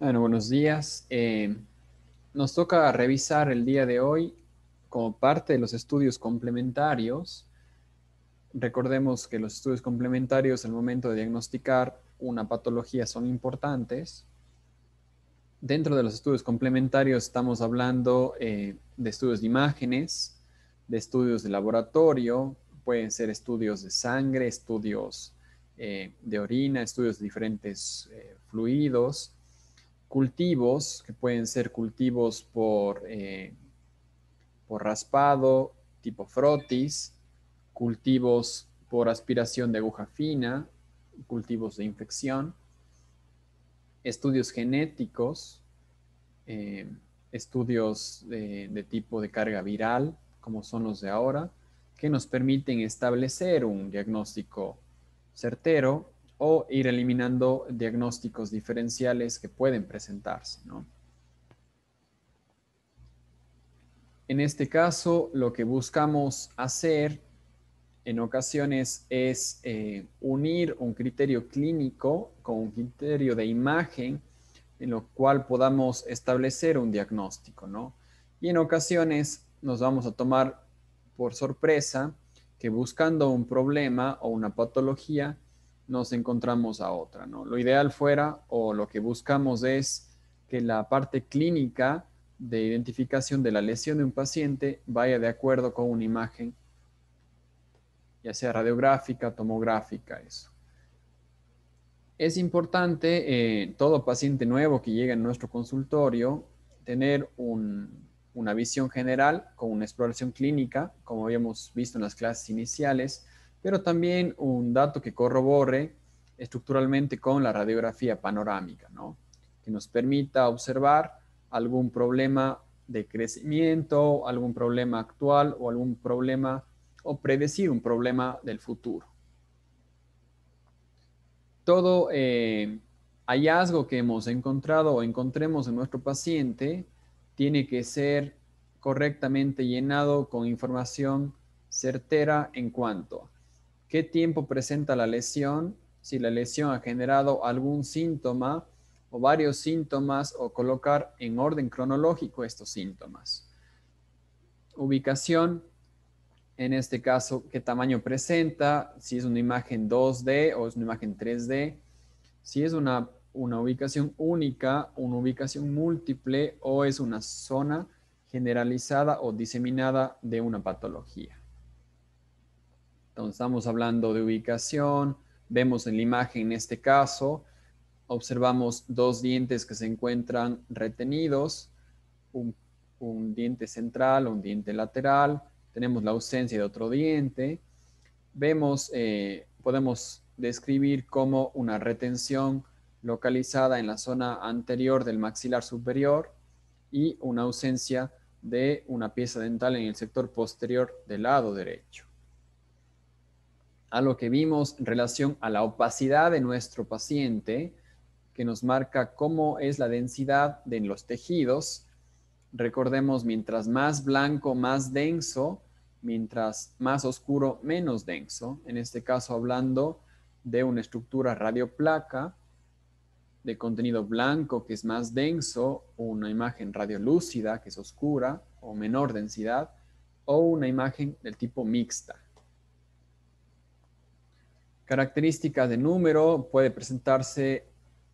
Bueno, buenos días. Eh, nos toca revisar el día de hoy como parte de los estudios complementarios. Recordemos que los estudios complementarios al momento de diagnosticar una patología son importantes. Dentro de los estudios complementarios estamos hablando eh, de estudios de imágenes, de estudios de laboratorio, pueden ser estudios de sangre, estudios eh, de orina, estudios de diferentes fluidos, cultivos, que pueden ser cultivos por, eh, por raspado, tipo frotis, cultivos por aspiración de aguja fina, cultivos de infección, estudios genéticos, eh, estudios de, de, tipo de carga viral, como son los de ahora, que nos permiten establecer un diagnóstico certero o ir eliminando diagnósticos diferenciales que pueden presentarse. En este caso, lo que buscamos hacer en ocasiones es eh, unir un criterio clínico con un criterio de imagen en lo cual podamos establecer un diagnóstico, ¿no? Y en ocasiones nos vamos a tomar por sorpresa que buscando un problema o una patología nos encontramos a otra, ¿no? Lo ideal fuera o lo que buscamos es que la parte clínica de identificación de la lesión de un paciente vaya de acuerdo con una imagen, ya sea radiográfica, tomográfica, eso. Es importante, eh, todo paciente nuevo que llegue a nuestro consultorio, tener una visión general con una exploración clínica, como habíamos visto en las clases iniciales, pero también un dato que corrobore estructuralmente con la radiografía panorámica, ¿no? que nos permita observar algún problema de crecimiento, algún problema actual o algún problema o predecir un problema del futuro. Todo eh, hallazgo que hemos encontrado o encontremos en nuestro paciente tiene que ser correctamente llenado con información certera en cuanto a qué tiempo presenta la lesión, si la lesión ha generado algún síntoma o varios síntomas o colocar en orden cronológico estos síntomas. Ubicación, en este caso, qué tamaño presenta, si es una imagen 2D o es una imagen 3D, si es una, una ubicación única, una ubicación múltiple o es una zona generalizada o diseminada de una patología. Entonces estamos hablando de ubicación, vemos en la imagen en este caso, observamos dos dientes que se encuentran retenidos, un, diente central, un diente lateral, tenemos la ausencia de otro diente, vemos, eh, podemos describir como una retención localizada en la zona anterior del maxilar superior y una ausencia de una pieza dental en el sector posterior del lado derecho a lo que vimos en relación a la opacidad de nuestro paciente, que nos marca cómo es la densidad de los tejidos. Recordemos, mientras más blanco, más denso, mientras más oscuro, menos denso. En este caso, hablando de una estructura radioplaca de contenido blanco que es más denso, una imagen radiolúcida que es oscura o menor densidad, o una imagen del tipo mixta. Características de número, puede presentarse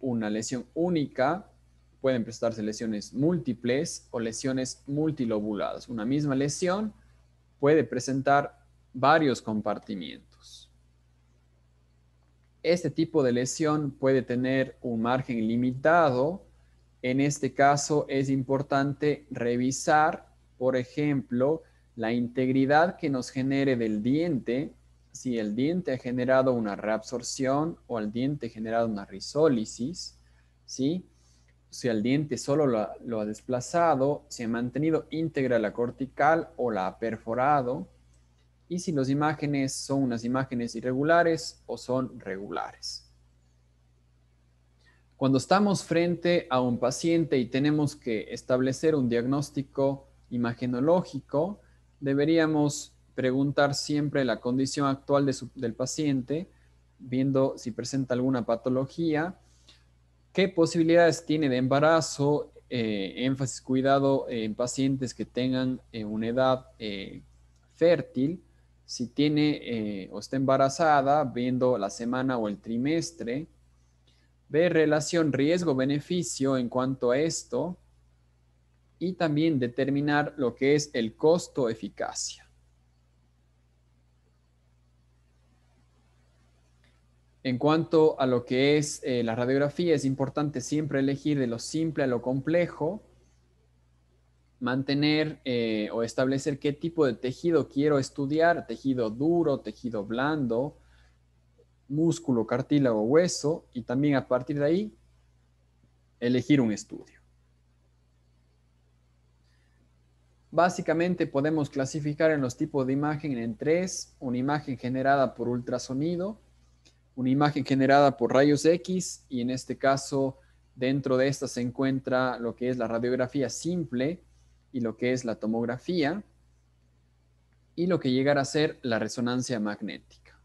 una lesión única, pueden presentarse lesiones múltiples o lesiones multilobuladas. Una misma lesión puede presentar varios compartimientos. Este tipo de lesión puede tener un margen limitado. En este caso es importante revisar, por ejemplo, la integridad que nos genere del diente si el diente ha generado una reabsorción o el diente ha generado una risólisis, si el diente solo lo ha, desplazado, si ha mantenido íntegra la cortical o la ha perforado, y si las imágenes son unas imágenes irregulares o son regulares. Cuando estamos frente a un paciente y tenemos que establecer un diagnóstico imagenológico, deberíamos preguntar siempre la condición actual del paciente, viendo si presenta alguna patología, qué posibilidades tiene de embarazo, eh, énfasis cuidado en pacientes que tengan eh, una edad eh, fértil, si tiene o está embarazada, viendo la semana o el trimestre, ver relación riesgo-beneficio en cuanto a esto y también determinar lo que es el costo-eficacia. En cuanto a lo que es eh, la radiografía, es importante siempre elegir de lo simple a lo complejo, mantener eh, o establecer qué tipo de tejido quiero estudiar, tejido duro, tejido blando, músculo, cartílago, hueso, y también a partir de ahí elegir un estudio. Básicamente podemos clasificar en los tipos de imagen en tres, una imagen generada por ultrasonido, una imagen generada por rayos X y en este caso dentro de esta se encuentra lo que es la radiografía simple y lo que es la tomografía y lo que llegará a ser la resonancia magnética.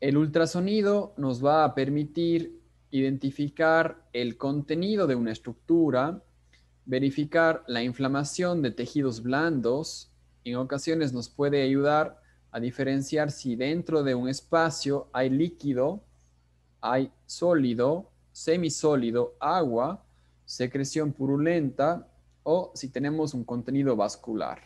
El ultrasonido nos va a permitir identificar el contenido de una estructura, verificar la inflamación de tejidos blandos, en ocasiones nos puede ayudar a diferenciar si dentro de un espacio hay líquido, hay sólido, semisólido, agua, secreción purulenta o si tenemos un contenido vascular.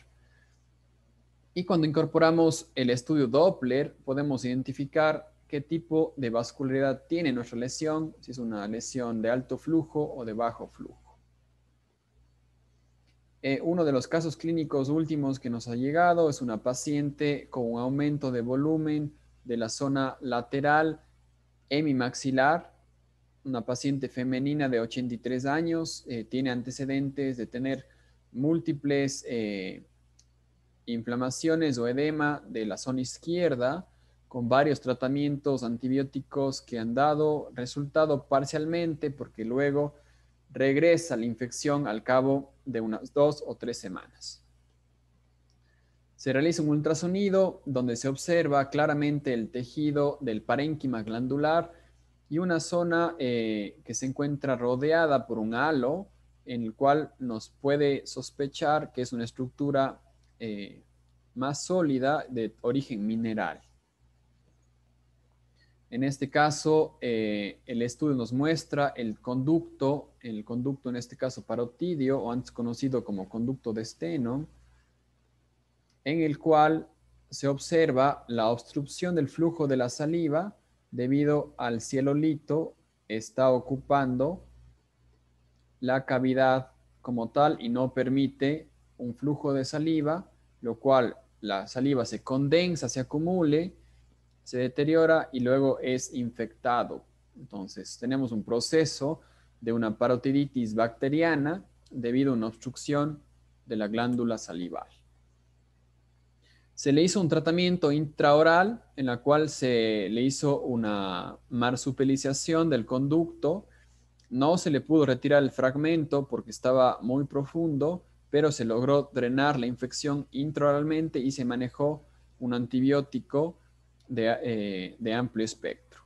Y cuando incorporamos el estudio Doppler, podemos identificar qué tipo de vascularidad tiene nuestra lesión, si es una lesión de alto flujo o de bajo flujo. Eh, uno de los casos clínicos últimos que nos ha llegado es una paciente con un aumento de volumen de la zona lateral hemimaxilar, una paciente femenina de 83 años, eh, tiene antecedentes de tener múltiples eh, inflamaciones o edema de la zona izquierda, con varios tratamientos antibióticos que han dado resultado parcialmente porque luego regresa la infección al cabo de unas dos o tres semanas. Se realiza un ultrasonido donde se observa claramente el tejido del parénquima glandular y una zona eh, que se encuentra rodeada por un halo en el cual nos puede sospechar que es una estructura eh, más sólida de origen mineral. En este caso, eh, el estudio nos muestra el conducto, el conducto en este caso parotidio, o antes conocido como conducto de esteno, en el cual se observa la obstrucción del flujo de la saliva debido al cielolito está ocupando la cavidad como tal y no permite un flujo de saliva, lo cual la saliva se condensa, se acumule se deteriora y luego es infectado. Entonces, tenemos un proceso de una parotiditis bacteriana debido a una obstrucción de la glándula salival. Se le hizo un tratamiento intraoral en la cual se le hizo una marsupelización del conducto. No se le pudo retirar el fragmento porque estaba muy profundo, pero se logró drenar la infección intraoralmente y se manejó un antibiótico eh, de, amplio espectro.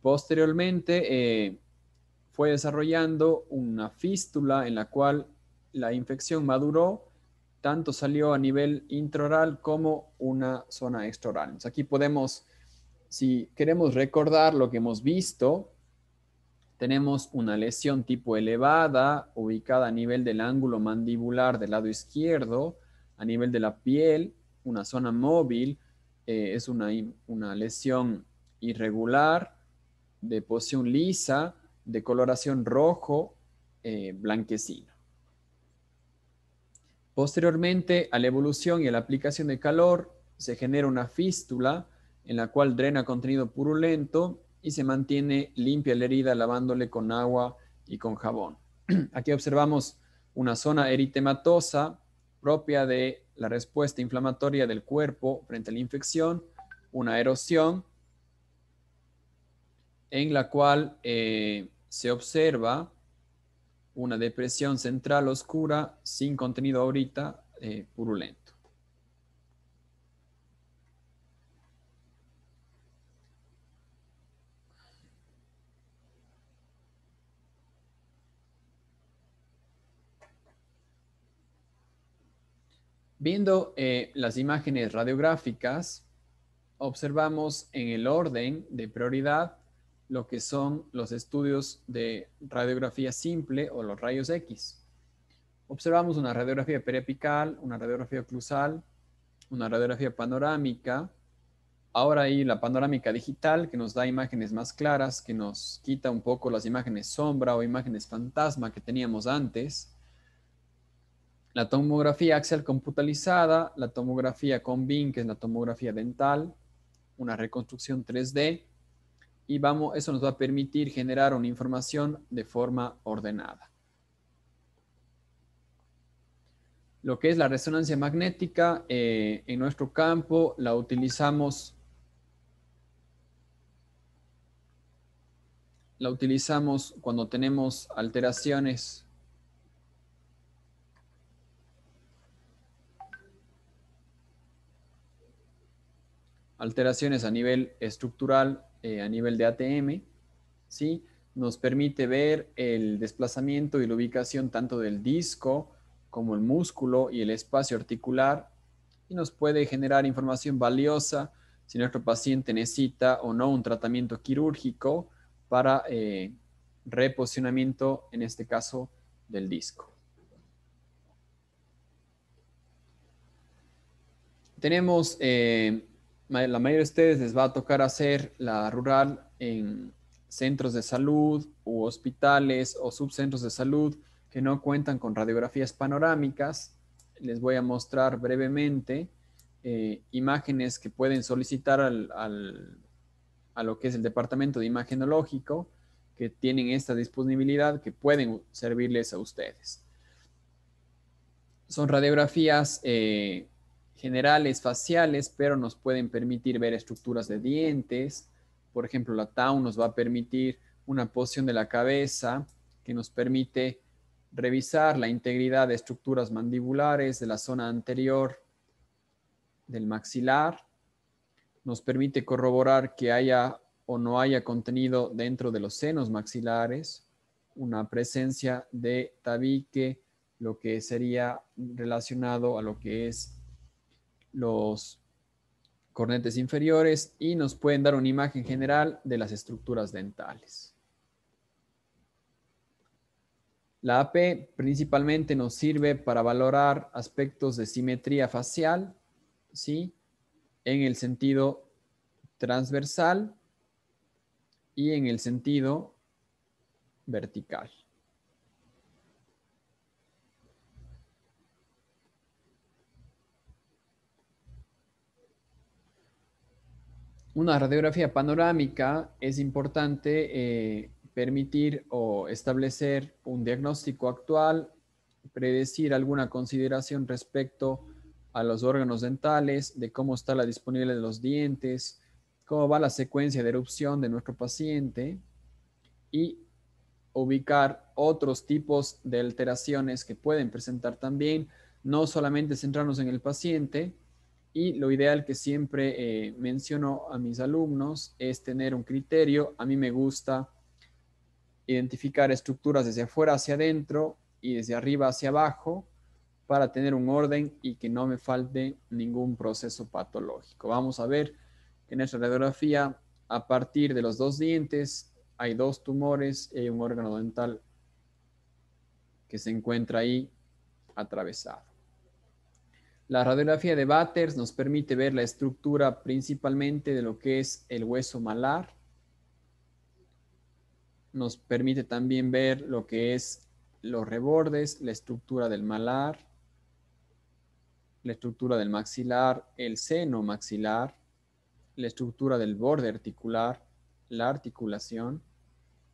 Posteriormente eh, fue desarrollando una fístula en la cual la infección maduró, tanto salió a nivel intraoral como una zona extraoral. aquí podemos, si queremos recordar lo que hemos visto, tenemos una lesión tipo elevada ubicada a nivel del ángulo mandibular del lado izquierdo, a nivel de la piel, una zona móvil, eh, es una, lesión irregular, de posición lisa, de coloración rojo, eh, blanquecina. Posteriormente a la evolución y a la aplicación de calor, se genera una fístula en la cual drena contenido purulento y se mantiene limpia la herida lavándole con agua y con jabón. Aquí observamos una zona eritematosa propia de la respuesta inflamatoria del cuerpo frente a la infección, una erosión en la cual eh, se observa una depresión central oscura sin contenido ahorita eh, purulento. Viendo eh, las imágenes radiográficas, observamos en el orden de prioridad lo que son los estudios de radiografía simple o los rayos X. Observamos una radiografía periapical, una radiografía oclusal, una radiografía panorámica, ahora hay la panorámica digital que nos da imágenes más claras, que nos quita un poco las imágenes sombra o imágenes fantasma que teníamos antes la tomografía axial computalizada, la tomografía con BIN, que es la tomografía dental, una reconstrucción 3D, y vamos, eso nos va a permitir generar una información de forma ordenada. Lo que es la resonancia magnética, eh, en nuestro campo la utilizamos, la utilizamos cuando tenemos alteraciones alteraciones a nivel estructural, eh, a nivel de ATM, ¿sí? nos permite ver el desplazamiento y la ubicación tanto del disco como el músculo y el espacio articular y nos puede generar información valiosa si nuestro paciente necesita o no un tratamiento quirúrgico para eh, reposicionamiento, en este caso, del disco. Tenemos eh, la mayoría de ustedes les va a tocar hacer la rural en centros de salud u hospitales o subcentros de salud que no cuentan con radiografías panorámicas. Les voy a mostrar brevemente eh, imágenes que pueden solicitar al, a lo que es el departamento de imagenológico que tienen esta disponibilidad que pueden servirles a ustedes. Son radiografías eh, generales faciales, pero nos pueden permitir ver estructuras de dientes. Por ejemplo, la TAU nos va a permitir una posición de la cabeza que nos permite revisar la integridad de estructuras mandibulares de la zona anterior del maxilar. Nos permite corroborar que haya o no haya contenido dentro de los senos maxilares, una presencia de tabique, lo que sería relacionado a lo que es los cornetes inferiores y nos pueden dar una imagen general de las estructuras dentales. La AP principalmente nos sirve para valorar aspectos de simetría facial, En el sentido transversal y en el sentido vertical. una radiografía panorámica es importante eh, permitir o establecer un diagnóstico actual, predecir alguna consideración respecto a los órganos dentales, de cómo está la disponibilidad de los dientes, cómo va la secuencia de erupción de nuestro paciente y ubicar otros tipos de alteraciones que pueden presentar también, no solamente centrarnos en el paciente, y lo ideal que siempre eh, menciono a mis alumnos es tener un criterio. A mí me gusta identificar estructuras desde afuera hacia adentro y desde arriba hacia abajo para tener un orden y que no me falte ningún proceso patológico. Vamos a ver que en esta radiografía, a partir de los dos dientes, hay dos tumores y eh, hay un órgano dental que se encuentra ahí atravesado. La radiografía de Batters nos permite ver la estructura principalmente de lo que es el hueso malar. Nos permite también ver lo que es los rebordes, la estructura del malar, la estructura del maxilar, el seno maxilar, la estructura del borde articular, la articulación.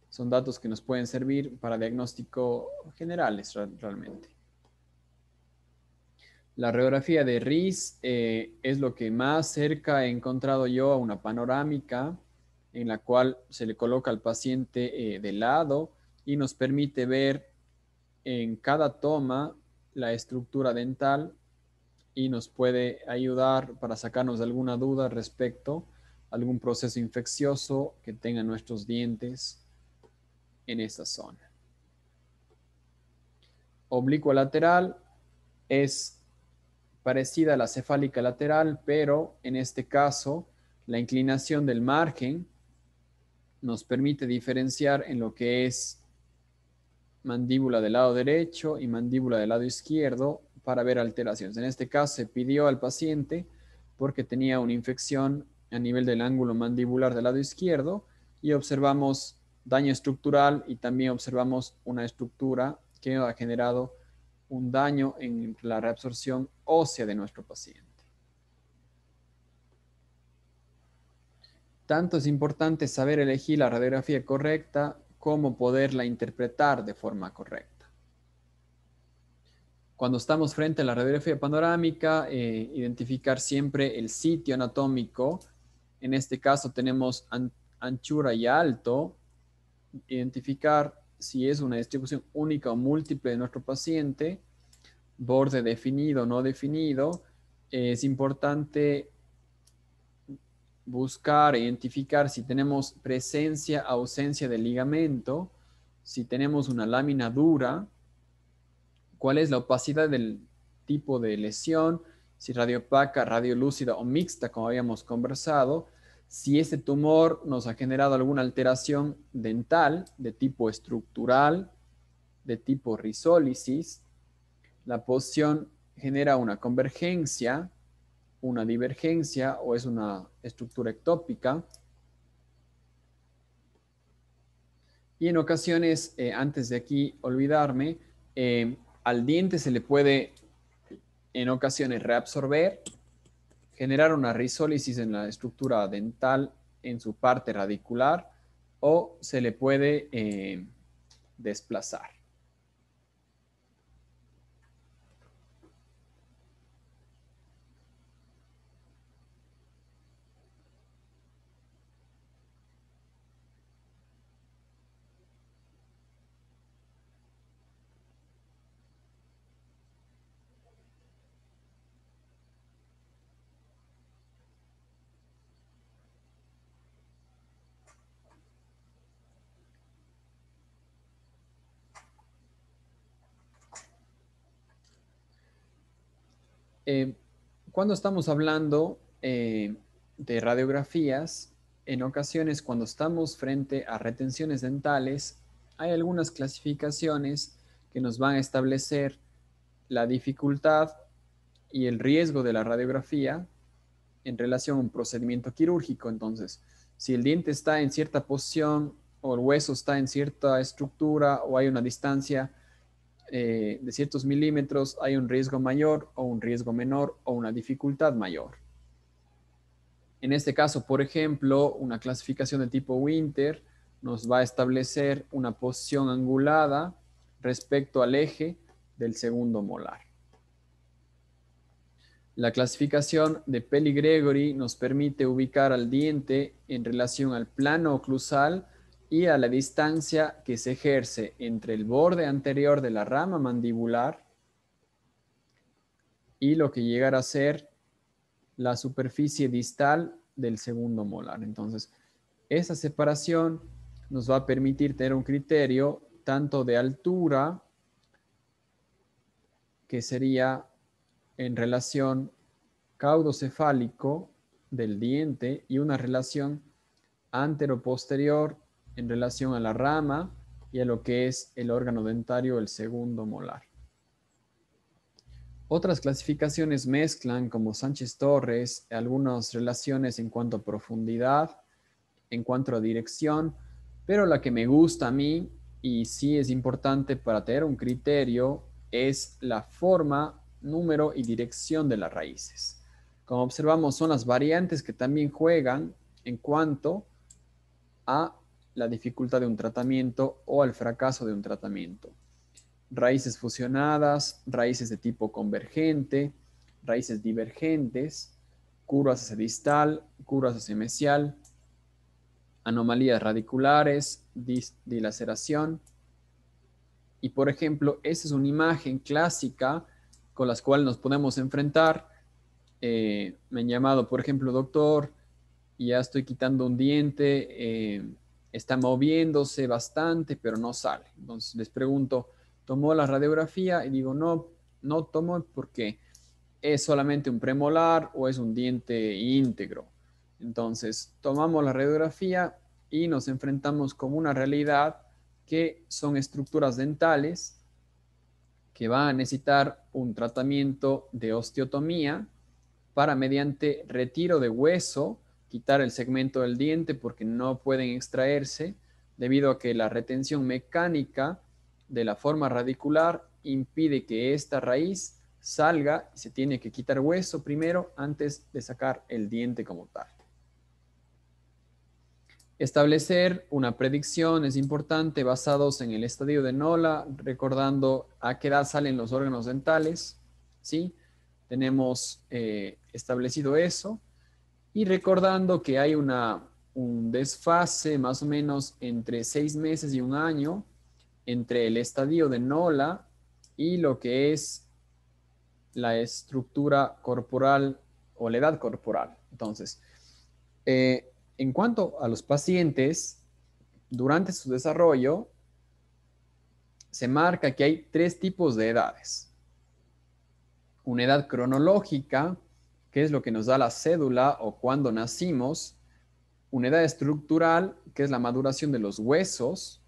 Son datos que nos pueden servir para diagnóstico generales realmente. La radiografía de RIS eh, es lo que más cerca he encontrado yo a una panorámica en la cual se le coloca al paciente eh, de lado y nos permite ver en cada toma la estructura dental y nos puede ayudar para sacarnos de alguna duda respecto a algún proceso infeccioso que tengan nuestros dientes en esa zona. Oblicuo lateral es parecida a la cefálica lateral, pero en este caso la inclinación del margen nos permite diferenciar en lo que es mandíbula del lado derecho y mandíbula del lado izquierdo para ver alteraciones. En este caso se pidió al paciente porque tenía una infección a nivel del ángulo mandibular del lado izquierdo y observamos daño estructural y también observamos una estructura que ha generado un daño en la reabsorción ósea de nuestro paciente. Tanto es importante saber elegir la radiografía correcta como poderla interpretar de forma correcta. Cuando estamos frente a la radiografía panorámica, eh, identificar siempre el sitio anatómico. En este caso tenemos anchura y alto. Identificar si es una distribución única o múltiple de nuestro paciente, borde definido o no definido, es importante buscar, e identificar si tenemos presencia, o ausencia de ligamento, si tenemos una lámina dura, cuál es la opacidad del tipo de lesión, si radiopaca, radiolúcida o mixta, como habíamos conversado, si ese tumor nos ha generado alguna alteración dental de tipo estructural, de tipo risólisis, la posición genera una convergencia, una divergencia o es una estructura ectópica. Y en ocasiones, eh, antes de aquí olvidarme, eh, al diente se le puede en ocasiones reabsorber generar una risólisis en la estructura dental en su parte radicular o se le puede eh, desplazar. Eh, cuando estamos hablando eh, de radiografías, en ocasiones cuando estamos frente a retenciones dentales, hay algunas clasificaciones que nos van a establecer la dificultad y el riesgo de la radiografía en relación a un procedimiento quirúrgico. Entonces, si el diente está en cierta posición o el hueso está en cierta estructura o hay una distancia eh, de ciertos milímetros hay un riesgo mayor o un riesgo menor o una dificultad mayor. En este caso, por ejemplo, una clasificación de tipo Winter nos va a establecer una posición angulada respecto al eje del segundo molar. La clasificación de Pelli-Gregory nos permite ubicar al diente en relación al plano oclusal y a la distancia que se ejerce entre el borde anterior de la rama mandibular y lo que llegará a ser la superficie distal del segundo molar. Entonces, esa separación nos va a permitir tener un criterio tanto de altura, que sería en relación caudocefálico del diente y una relación anteroposterior, en relación a la rama y a lo que es el órgano dentario, el segundo molar. Otras clasificaciones mezclan, como Sánchez Torres, algunas relaciones en cuanto a profundidad, en cuanto a dirección, pero la que me gusta a mí y sí es importante para tener un criterio es la forma, número y dirección de las raíces. Como observamos, son las variantes que también juegan en cuanto a la dificultad de un tratamiento o al fracaso de un tratamiento. Raíces fusionadas, raíces de tipo convergente, raíces divergentes, curvas hacia distal, curvas hacia mesial, anomalías radiculares, dilaceración. Y por ejemplo, esa es una imagen clásica con la cual nos podemos enfrentar. Eh, me han llamado, por ejemplo, doctor, ya estoy quitando un diente. Eh, está moviéndose bastante, pero no sale. Entonces les pregunto, ¿tomó la radiografía? Y digo, no, no tomó porque es solamente un premolar o es un diente íntegro. Entonces, tomamos la radiografía y nos enfrentamos con una realidad que son estructuras dentales que van a necesitar un tratamiento de osteotomía para mediante retiro de hueso quitar el segmento del diente porque no pueden extraerse debido a que la retención mecánica de la forma radicular impide que esta raíz salga y se tiene que quitar hueso primero antes de sacar el diente como tal. Establecer una predicción es importante basados en el estadio de Nola, recordando a qué edad salen los órganos dentales. ¿sí? Tenemos eh, establecido eso. Y recordando que hay un desfase más o menos entre seis meses y un año entre el estadio de NOLA y lo que es la estructura corporal o la edad corporal. Entonces, eh, en cuanto a los pacientes, durante su desarrollo, se marca que hay tres tipos de edades. Una edad cronológica, que es lo que nos da la cédula o cuándo nacimos, una edad estructural, que es la maduración de los huesos,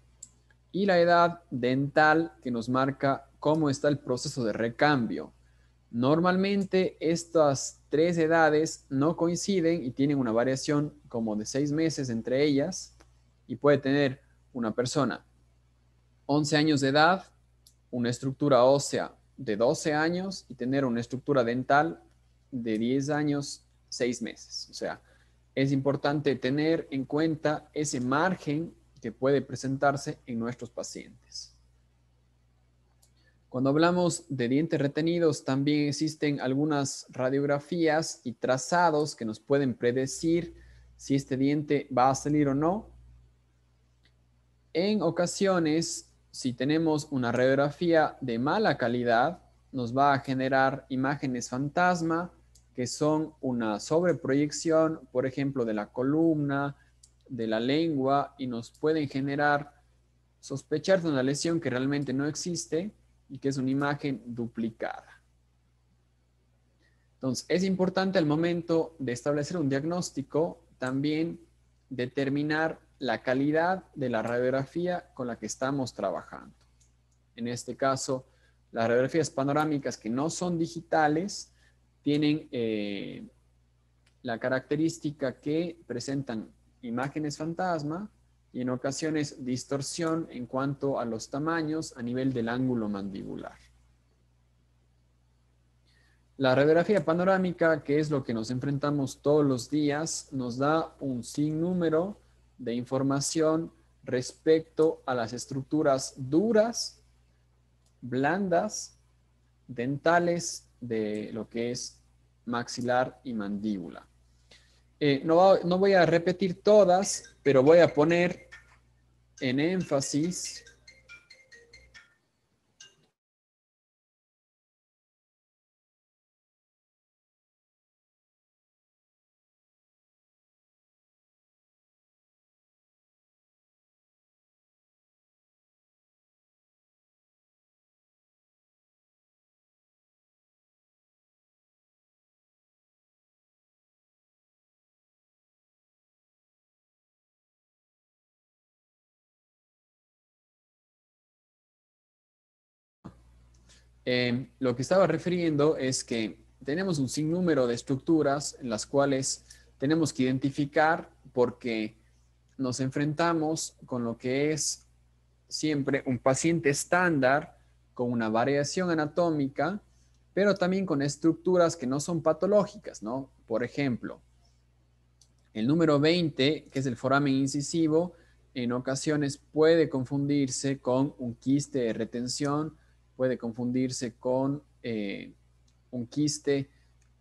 y la edad dental, que nos marca cómo está el proceso de recambio. Normalmente estas tres edades no coinciden y tienen una variación como de seis meses entre ellas y puede tener una persona 11 años de edad, una estructura ósea de 12 años y tener una estructura dental de 10 años, 6 meses. O sea, es importante tener en cuenta ese margen que puede presentarse en nuestros pacientes. Cuando hablamos de dientes retenidos, también existen algunas radiografías y trazados que nos pueden predecir si este diente va a salir o no. En ocasiones, si tenemos una radiografía de mala calidad, nos va a generar imágenes fantasma que son una sobreproyección, por ejemplo, de la columna, de la lengua, y nos pueden generar sospechar de una lesión que realmente no existe y que es una imagen duplicada. Entonces, es importante al momento de establecer un diagnóstico también determinar la calidad de la radiografía con la que estamos trabajando. En este caso, las radiografías panorámicas que no son digitales tienen eh, la característica que presentan imágenes fantasma y en ocasiones distorsión en cuanto a los tamaños a nivel del ángulo mandibular. La radiografía panorámica, que es lo que nos enfrentamos todos los días, nos da un sinnúmero de información respecto a las estructuras duras, blandas, dentales de lo que es maxilar y mandíbula. Eh, no, no voy a repetir todas, pero voy a poner en énfasis Eh, lo que estaba refiriendo es que tenemos un sinnúmero de estructuras en las cuales tenemos que identificar porque nos enfrentamos con lo que es siempre un paciente estándar con una variación anatómica, pero también con estructuras que no son patológicas, ¿no? Por ejemplo, el número 20, que es el foramen incisivo, en ocasiones puede confundirse con un quiste de retención puede confundirse con eh, un quiste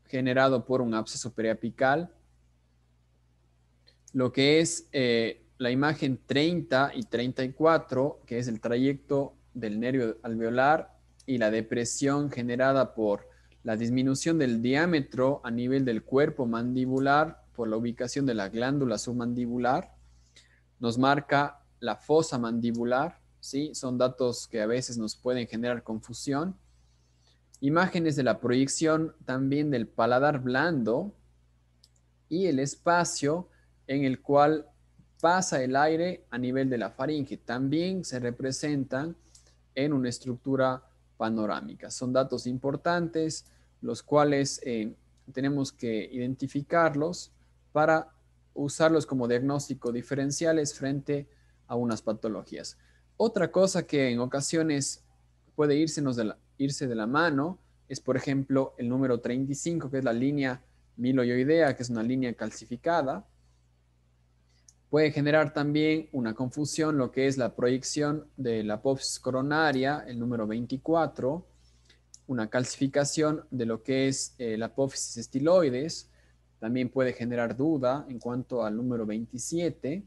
generado por un absceso periapical. Lo que es eh, la imagen 30 y 34, que es el trayecto del nervio alveolar y la depresión generada por la disminución del diámetro a nivel del cuerpo mandibular por la ubicación de la glándula submandibular, nos marca la fosa mandibular, son datos que a veces nos pueden generar confusión. Imágenes de la proyección también del paladar blando y el espacio en el cual pasa el aire a nivel de la faringe. También se representan en una estructura panorámica. Son datos importantes, los cuales eh, tenemos que identificarlos para usarlos como diagnóstico diferenciales frente a unas patologías. Otra cosa que en ocasiones puede irse de la mano es, por ejemplo, el número 35, que es la línea miloyoidea, que es una línea calcificada. Puede generar también una confusión lo que es la proyección de la apófisis coronaria, el número 24, una calcificación de lo que es eh, la apófisis estiloides, también puede generar duda en cuanto al número 27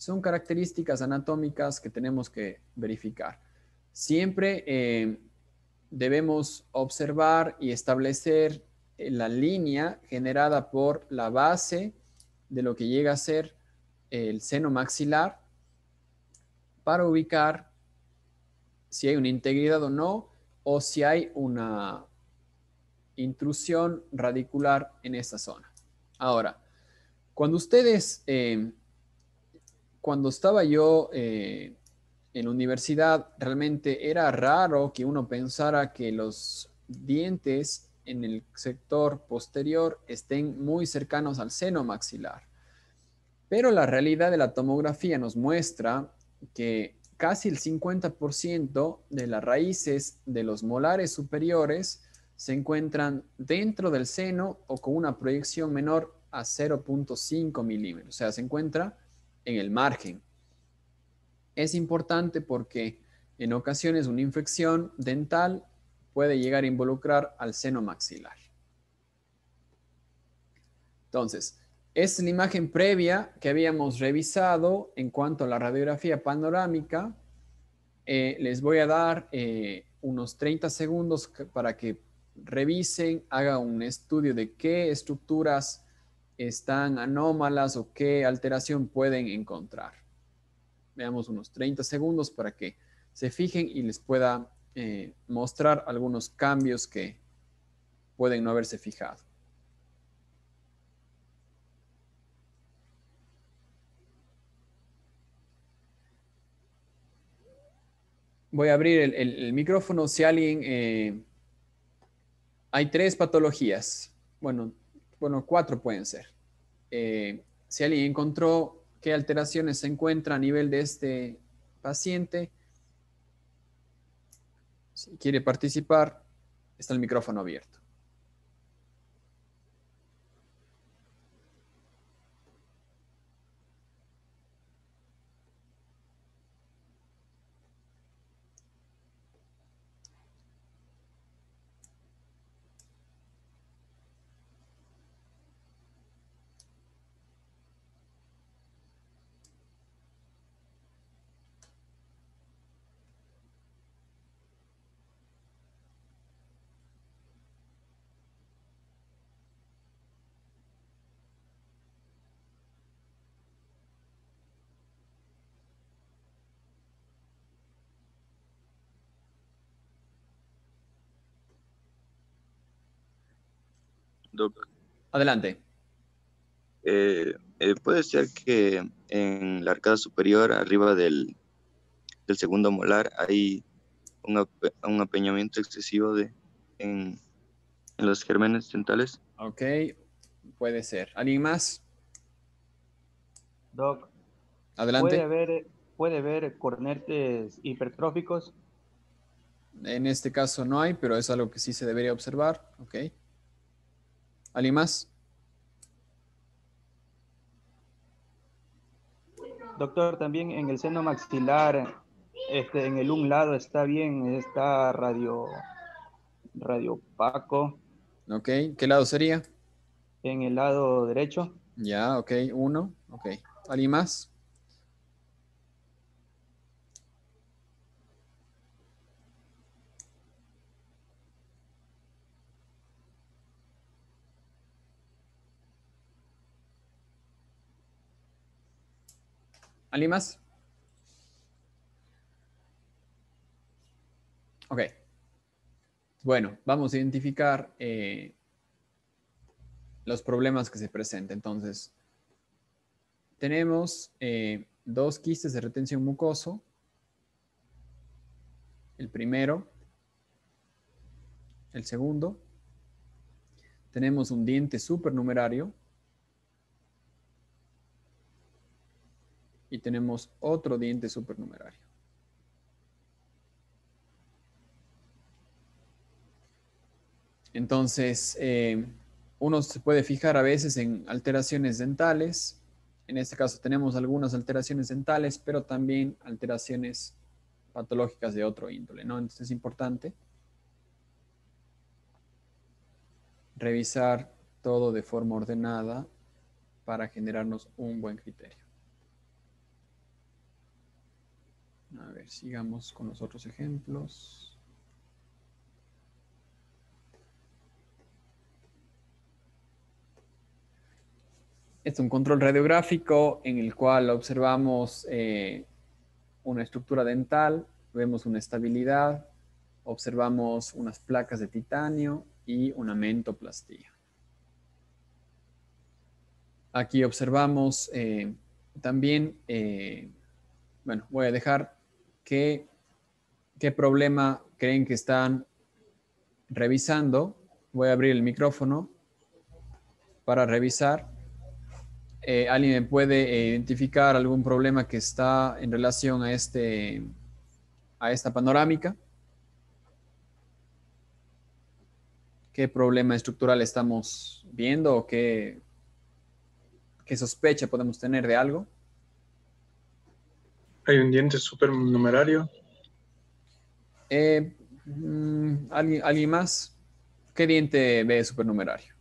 son características anatómicas que tenemos que verificar. Siempre eh, debemos observar y establecer eh, la línea generada por la base de lo que llega a ser el seno maxilar para ubicar si hay una integridad o no, o si hay una intrusión radicular en esa zona. Ahora, cuando ustedes eh, cuando estaba yo eh, en universidad, realmente era raro que uno pensara que los dientes en el sector posterior estén muy cercanos al seno maxilar. Pero la realidad de la tomografía nos muestra que casi el 50% de las raíces de los molares superiores se encuentran dentro del seno o con una proyección menor a 0.5 milímetros. O sea, se encuentra en el margen. Es importante porque en ocasiones una infección dental puede llegar a involucrar al seno maxilar. Entonces, es la imagen previa que habíamos revisado en cuanto a la radiografía panorámica. Eh, les voy a dar eh, unos 30 segundos para que revisen, hagan un estudio de qué estructuras están anómalas o qué alteración pueden encontrar. Veamos unos 30 segundos para que se fijen y les pueda eh, mostrar algunos cambios que pueden no haberse fijado. Voy a abrir el, micrófono si alguien... Eh, hay tres patologías. Bueno, bueno, cuatro pueden ser. Eh, si alguien encontró qué alteraciones se encuentra a nivel de este paciente, si quiere participar, está el micrófono abierto. Adelante. Eh, eh, puede ser que en la arcada superior, arriba del, segundo molar, hay un, apeñamiento excesivo de, en, los gérmenes centrales Ok, puede ser. ¿Alguien más? Doc. Adelante. ¿Puede haber, puede haber cornetes hipertróficos? En este caso no hay, pero es algo que sí se debería observar. Ok. ¿Alguien más? Doctor, también en el seno maxilar, este, en el un lado está bien, está radio, radio opaco. Ok, ¿qué lado sería? En el lado derecho. Ya, ok, uno, ok. ¿Alguien más? ¿Alguien más? Ok. Bueno, vamos a identificar eh, los problemas que se presentan. Entonces, tenemos eh, dos quistes de retención mucoso. El primero, el segundo. Tenemos un diente supernumerario y tenemos otro diente supernumerario. Entonces, eh, uno se puede fijar a veces en alteraciones dentales. En este caso tenemos algunas alteraciones dentales, pero también alteraciones patológicas de otro índole, ¿no? Entonces es importante revisar todo de forma ordenada para generarnos un buen criterio. A ver, sigamos con los otros ejemplos. Es un control radiográfico en el cual observamos eh, una estructura dental, vemos una estabilidad, observamos unas placas de titanio y una mentoplastía. Aquí observamos eh, también, eh, bueno, voy a dejar qué, problema creen que están revisando. Voy a abrir el micrófono para revisar. Eh, ¿Alguien puede eh, identificar algún problema que está en relación a, este, a esta panorámica? ¿Qué problema estructural estamos viendo o qué sospecha podemos tener de algo? hay un diente supernumerario. Eh, mm, ¿alguien, ¿Alguien más? ¿Qué diente ve supernumerario?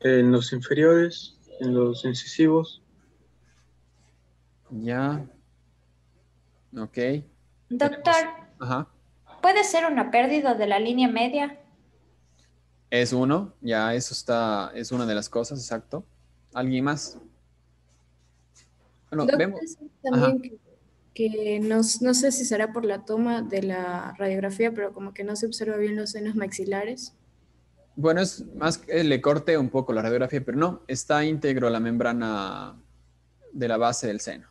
En los inferiores, en los incisivos. Ya. Ok. Doctor. Ajá. ¿Puede ser una pérdida de la línea media? Es uno, ya eso está, es una de las cosas, exacto. ¿Alguien más? vemos... que, no, sé si será por la toma de la radiografía, pero como que no se observa bien los senos maxilares. Bueno, es más que le corte un poco la radiografía, pero no, está íntegro la membrana de la base del seno.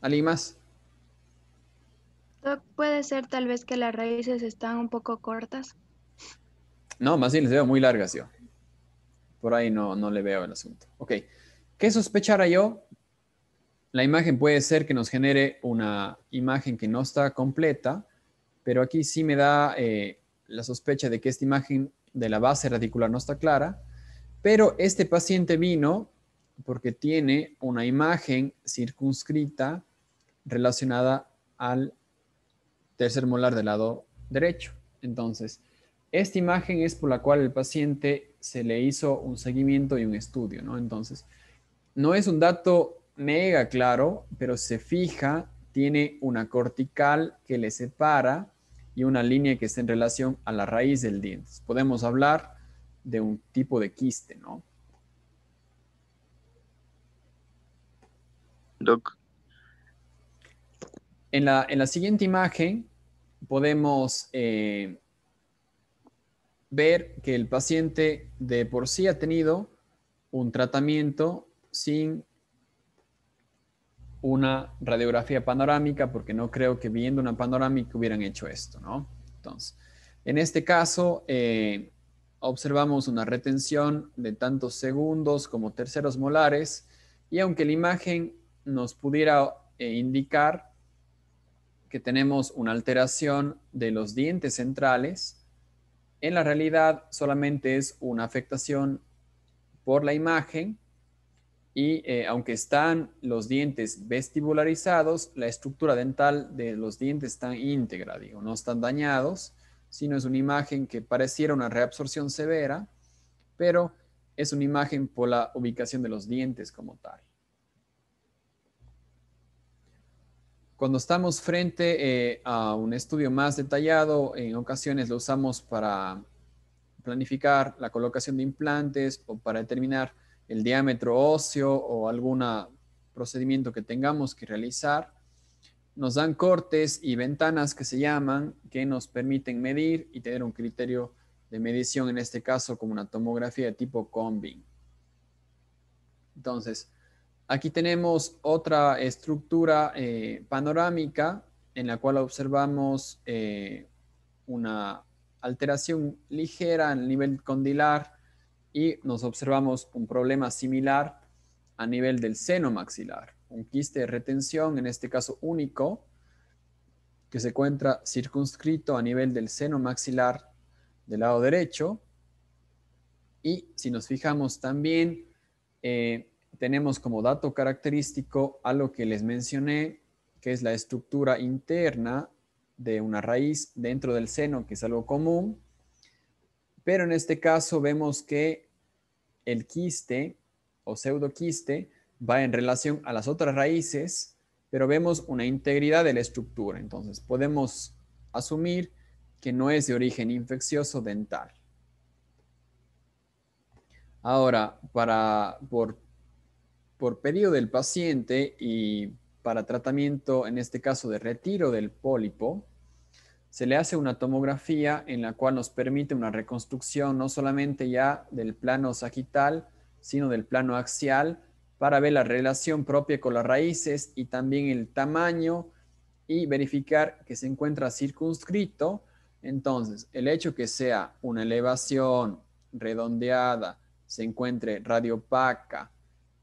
¿Alguien más? Puede ser tal vez que las raíces están un poco cortas. No, más bien les veo muy largas yo. Por ahí no, no le veo el asunto. Ok. ¿Qué sospechara yo? La imagen puede ser que nos genere una imagen que no está completa, pero aquí sí me da eh, la sospecha de que esta imagen de la base radicular no está clara, pero este paciente vino porque tiene una imagen circunscrita relacionada al tercer molar del lado derecho. Entonces, esta imagen es por la cual el paciente se le hizo un seguimiento y un estudio, ¿no? Entonces, no es un dato mega claro, pero se fija, tiene una cortical que le separa y una línea que está en relación a la raíz del diente. Podemos hablar de un tipo de quiste, ¿no? Doc. En la, siguiente imagen podemos eh, ver que el paciente de por sí ha tenido un tratamiento sin una radiografía panorámica porque no creo que viendo una panorámica hubieran hecho esto, ¿no? Entonces, en este caso, eh, observamos una retención de tantos segundos como terceros molares y aunque la imagen nos pudiera eh, indicar que tenemos una alteración de los dientes centrales, en la realidad solamente es una afectación por la imagen y eh, aunque están los dientes vestibularizados, la estructura dental de los dientes está íntegra, digo, no están dañados, sino es una imagen que pareciera una reabsorción severa, pero es una imagen por la ubicación de los dientes como tal. Cuando estamos frente eh, a un estudio más detallado, en ocasiones lo usamos para planificar la colocación de implantes o para determinar el diámetro óseo o algún procedimiento que tengamos que realizar, nos dan cortes y ventanas que se llaman, que nos permiten medir y tener un criterio de medición, en este caso como una tomografía de tipo COMBIN. Entonces, aquí tenemos otra estructura eh, panorámica en la cual observamos eh, una alteración ligera en el nivel condilar y nos observamos un problema similar a nivel del seno maxilar, un quiste de retención, en este caso único, que se encuentra circunscrito a nivel del seno maxilar del lado derecho. Y si nos fijamos también, eh, tenemos como dato característico a lo que les mencioné, que es la estructura interna de una raíz dentro del seno, que es algo común. Pero en este caso vemos que el quiste o pseudoquiste va en relación a las otras raíces, pero vemos una integridad de la estructura. Entonces podemos asumir que no es de origen infeccioso dental. Ahora, para, por, por pedido del paciente y para tratamiento, en este caso de retiro del pólipo, se le hace una tomografía en la cual nos permite una reconstrucción no solamente ya del plano sagital, sino del plano axial, para ver la relación propia con las raíces y también el tamaño y verificar que se encuentra circunscrito. Entonces, el hecho que sea una elevación redondeada, se encuentre radiopaca,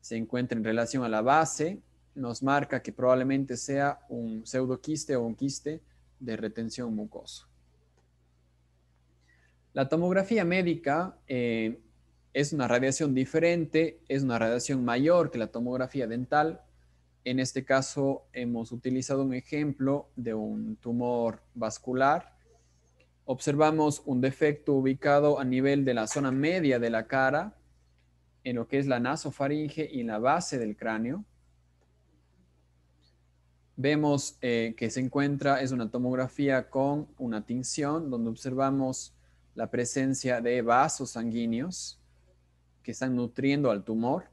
se encuentre en relación a la base, nos marca que probablemente sea un pseudoquiste o un quiste de retención mucosa. La tomografía médica eh, es una radiación diferente, es una radiación mayor que la tomografía dental. En este caso hemos utilizado un ejemplo de un tumor vascular. Observamos un defecto ubicado a nivel de la zona media de la cara, en lo que es la nasofaringe y en la base del cráneo vemos eh, que se encuentra, es una tomografía con una tinción donde observamos la presencia de vasos sanguíneos que están nutriendo al tumor.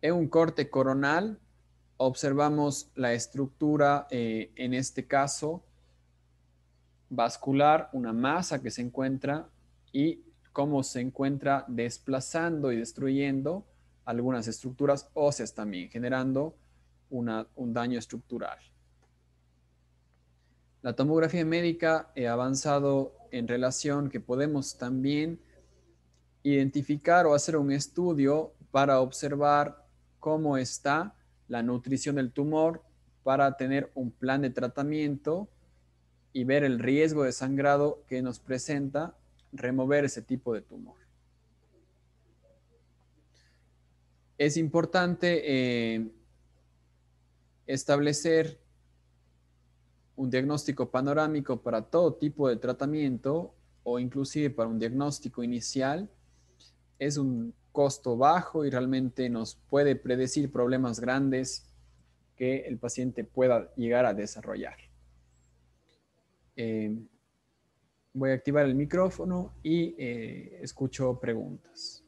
En un corte coronal observamos la estructura, eh, en este caso vascular, una masa que se encuentra y cómo se encuentra desplazando y destruyendo algunas estructuras óseas también, generando un daño estructural. La tomografía médica ha avanzado en relación que podemos también identificar o hacer un estudio para observar cómo está la nutrición del tumor para tener un plan de tratamiento y ver el riesgo de sangrado que nos presenta remover ese tipo de tumor. Es importante eh, establecer un diagnóstico panorámico para todo tipo de tratamiento o inclusive para un diagnóstico inicial es un costo bajo y realmente nos puede predecir problemas grandes que el paciente pueda llegar a desarrollar. Eh, voy a activar el micrófono y eh, escucho preguntas.